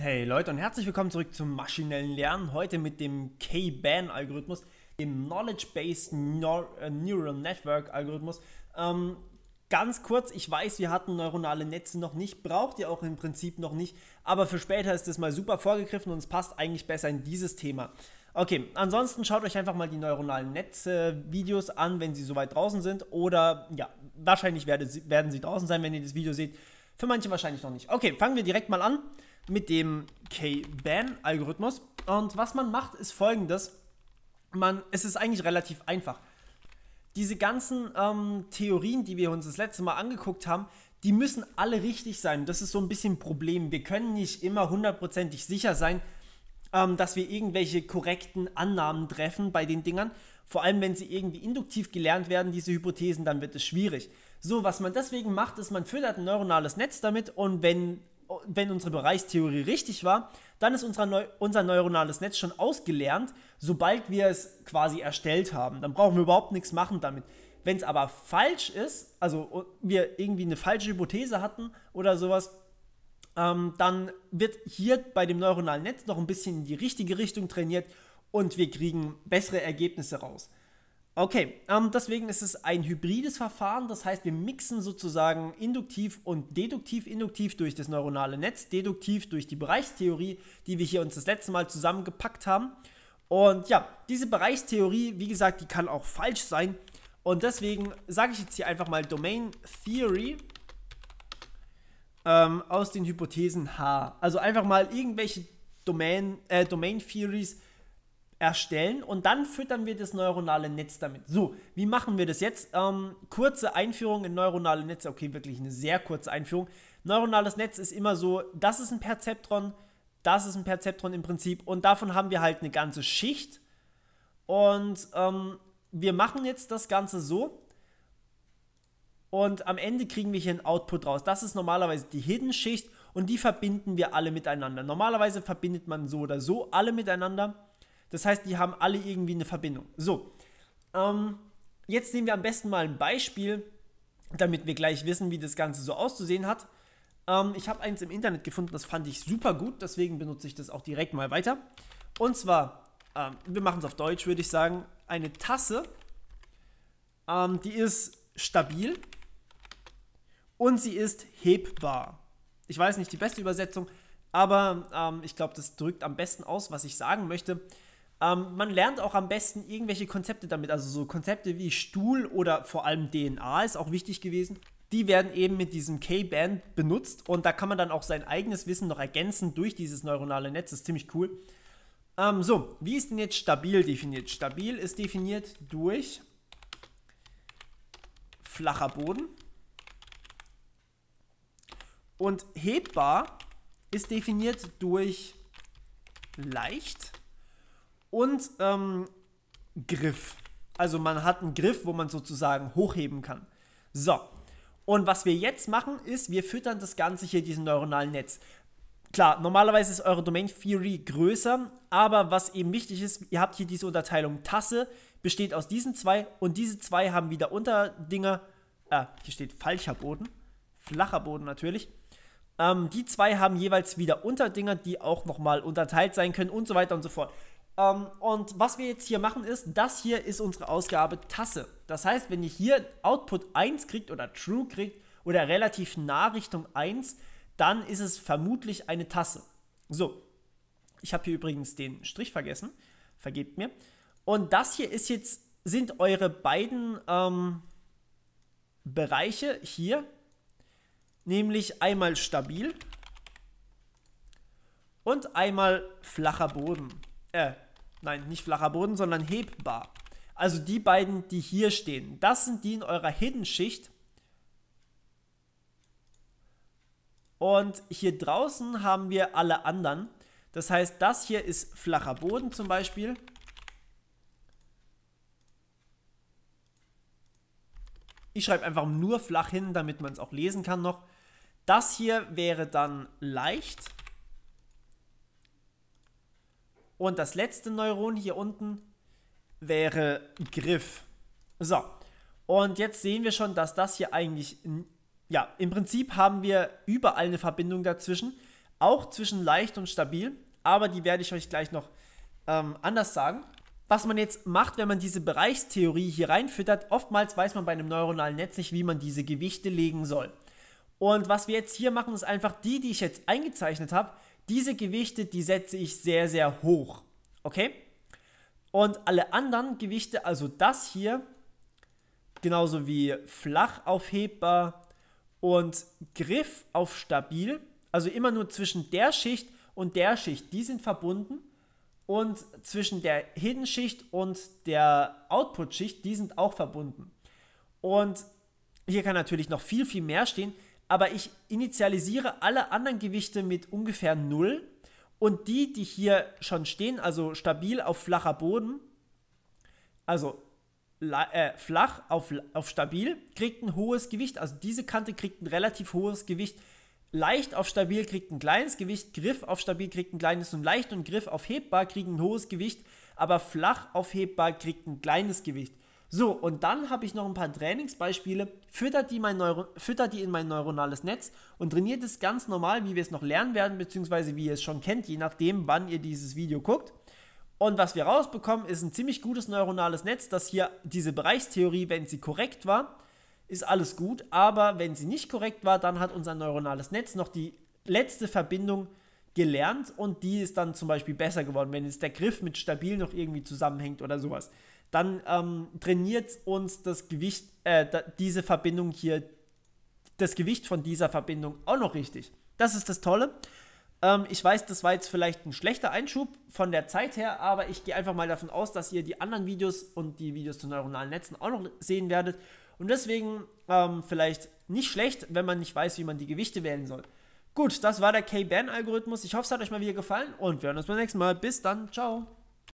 Hey Leute und herzlich willkommen zurück zum maschinellen Lernen. Heute mit dem K-Ban-Algorithmus, dem Knowledge-Based äh, Neural Network-Algorithmus. Ähm, ganz kurz, ich weiß, wir hatten neuronale Netze noch nicht, braucht ihr auch im Prinzip noch nicht, aber für später ist das mal super vorgegriffen und es passt eigentlich besser in dieses Thema. Okay, ansonsten schaut euch einfach mal die neuronalen Netze-Videos an, wenn sie soweit draußen sind oder ja, wahrscheinlich werden sie draußen sein, wenn ihr das Video seht. Für manche wahrscheinlich noch nicht. Okay, fangen wir direkt mal an mit dem K-Ban-Algorithmus. Und was man macht, ist folgendes. Man, es ist eigentlich relativ einfach. Diese ganzen ähm, Theorien, die wir uns das letzte Mal angeguckt haben, die müssen alle richtig sein. Das ist so ein bisschen ein Problem. Wir können nicht immer hundertprozentig sicher sein, ähm, dass wir irgendwelche korrekten Annahmen treffen bei den Dingern. Vor allem, wenn sie irgendwie induktiv gelernt werden, diese Hypothesen, dann wird es schwierig. So, was man deswegen macht, ist, man füttert ein neuronales Netz damit und wenn wenn unsere Bereichstheorie richtig war, dann ist unser, Neu unser neuronales Netz schon ausgelernt, sobald wir es quasi erstellt haben. Dann brauchen wir überhaupt nichts machen damit. Wenn es aber falsch ist, also oh, wir irgendwie eine falsche Hypothese hatten oder sowas, ähm, dann wird hier bei dem neuronalen Netz noch ein bisschen in die richtige Richtung trainiert und wir kriegen bessere Ergebnisse raus. Okay, ähm, deswegen ist es ein hybrides Verfahren. Das heißt, wir mixen sozusagen induktiv und deduktiv, induktiv durch das neuronale Netz, deduktiv durch die Bereichstheorie, die wir hier uns das letzte Mal zusammengepackt haben. Und ja, diese Bereichstheorie, wie gesagt, die kann auch falsch sein. Und deswegen sage ich jetzt hier einfach mal Domain Theory ähm, aus den Hypothesen H. Also einfach mal irgendwelche Domain, äh, Domain Theories erstellen und dann füttern wir das neuronale Netz damit. So, wie machen wir das jetzt? Ähm, kurze Einführung in neuronale Netze. Okay, wirklich eine sehr kurze Einführung. Neuronales Netz ist immer so, das ist ein Perzeptron, das ist ein Perzeptron im Prinzip und davon haben wir halt eine ganze Schicht. Und ähm, wir machen jetzt das Ganze so und am Ende kriegen wir hier ein Output raus. Das ist normalerweise die Hidden-Schicht und die verbinden wir alle miteinander. Normalerweise verbindet man so oder so alle miteinander das heißt, die haben alle irgendwie eine Verbindung. So, ähm, jetzt nehmen wir am besten mal ein Beispiel, damit wir gleich wissen, wie das Ganze so auszusehen hat. Ähm, ich habe eins im Internet gefunden, das fand ich super gut, deswegen benutze ich das auch direkt mal weiter. Und zwar, ähm, wir machen es auf Deutsch, würde ich sagen, eine Tasse, ähm, die ist stabil und sie ist hebbar. Ich weiß nicht die beste Übersetzung, aber ähm, ich glaube, das drückt am besten aus, was ich sagen möchte. Ähm, man lernt auch am besten irgendwelche Konzepte damit, also so Konzepte wie Stuhl oder vor allem DNA ist auch wichtig gewesen. Die werden eben mit diesem K-Band benutzt und da kann man dann auch sein eigenes Wissen noch ergänzen durch dieses neuronale Netz. Das ist ziemlich cool. Ähm, so, wie ist denn jetzt stabil definiert? Stabil ist definiert durch flacher Boden. Und hebbar ist definiert durch leicht und ähm, Griff. Also man hat einen Griff, wo man sozusagen hochheben kann. So, und was wir jetzt machen, ist, wir füttern das Ganze hier diesen neuronalen Netz. Klar, normalerweise ist eure Domain Theory größer, aber was eben wichtig ist, ihr habt hier diese Unterteilung Tasse, besteht aus diesen zwei und diese zwei haben wieder Unterdinger, äh, hier steht falscher Boden, flacher Boden natürlich. Ähm, die zwei haben jeweils wieder Unterdinger, die auch nochmal unterteilt sein können und so weiter und so fort. Ähm, und was wir jetzt hier machen ist, das hier ist unsere Ausgabe Tasse. Das heißt, wenn ihr hier Output 1 kriegt oder True kriegt oder relativ nah Richtung 1, dann ist es vermutlich eine Tasse. So, ich habe hier übrigens den Strich vergessen, vergebt mir. Und das hier ist jetzt, sind eure beiden ähm, Bereiche hier, nämlich einmal stabil und einmal flacher Boden. Äh, Nein, nicht flacher Boden, sondern hebbar. Also die beiden, die hier stehen. Das sind die in eurer Hidden Schicht. Und hier draußen haben wir alle anderen. Das heißt, das hier ist flacher Boden zum Beispiel. Ich schreibe einfach nur flach hin, damit man es auch lesen kann noch. Das hier wäre dann leicht. Und das letzte Neuron hier unten wäre Griff. So, und jetzt sehen wir schon, dass das hier eigentlich, ja, im Prinzip haben wir überall eine Verbindung dazwischen, auch zwischen leicht und stabil, aber die werde ich euch gleich noch ähm, anders sagen. Was man jetzt macht, wenn man diese Bereichstheorie hier reinfüttert, oftmals weiß man bei einem neuronalen Netz nicht, wie man diese Gewichte legen soll. Und was wir jetzt hier machen, ist einfach die, die ich jetzt eingezeichnet habe, diese Gewichte, die setze ich sehr, sehr hoch. Okay? Und alle anderen Gewichte, also das hier, genauso wie flach aufhebbar und Griff auf stabil, also immer nur zwischen der Schicht und der Schicht, die sind verbunden. Und zwischen der Hidden Schicht und der Output Schicht, die sind auch verbunden. Und hier kann natürlich noch viel, viel mehr stehen aber ich initialisiere alle anderen Gewichte mit ungefähr 0 und die, die hier schon stehen, also stabil auf flacher Boden, also äh, flach auf, auf stabil, kriegt ein hohes Gewicht, also diese Kante kriegt ein relativ hohes Gewicht, leicht auf stabil kriegt ein kleines Gewicht, Griff auf stabil kriegt ein kleines und leicht und Griff auf hebbar kriegen ein hohes Gewicht, aber flach auf hebbar kriegt ein kleines Gewicht. So, und dann habe ich noch ein paar Trainingsbeispiele, füttert die, füttert die, in mein neuronales Netz und trainiert es ganz normal, wie wir es noch lernen werden, beziehungsweise wie ihr es schon kennt, je nachdem, wann ihr dieses Video guckt. Und was wir rausbekommen, ist ein ziemlich gutes neuronales Netz, dass hier diese Bereichstheorie, wenn sie korrekt war, ist alles gut, aber wenn sie nicht korrekt war, dann hat unser neuronales Netz noch die letzte Verbindung gelernt und die ist dann zum Beispiel besser geworden, wenn jetzt der Griff mit stabil noch irgendwie zusammenhängt oder sowas dann ähm, trainiert uns das Gewicht, äh, diese Verbindung hier, das Gewicht von dieser Verbindung auch noch richtig. Das ist das Tolle. Ähm, ich weiß, das war jetzt vielleicht ein schlechter Einschub von der Zeit her, aber ich gehe einfach mal davon aus, dass ihr die anderen Videos und die Videos zu neuronalen Netzen auch noch sehen werdet. Und deswegen ähm, vielleicht nicht schlecht, wenn man nicht weiß, wie man die Gewichte wählen soll. Gut, das war der K-Ban-Algorithmus. Ich hoffe, es hat euch mal wieder gefallen und wir hören uns beim nächsten Mal. Bis dann, ciao.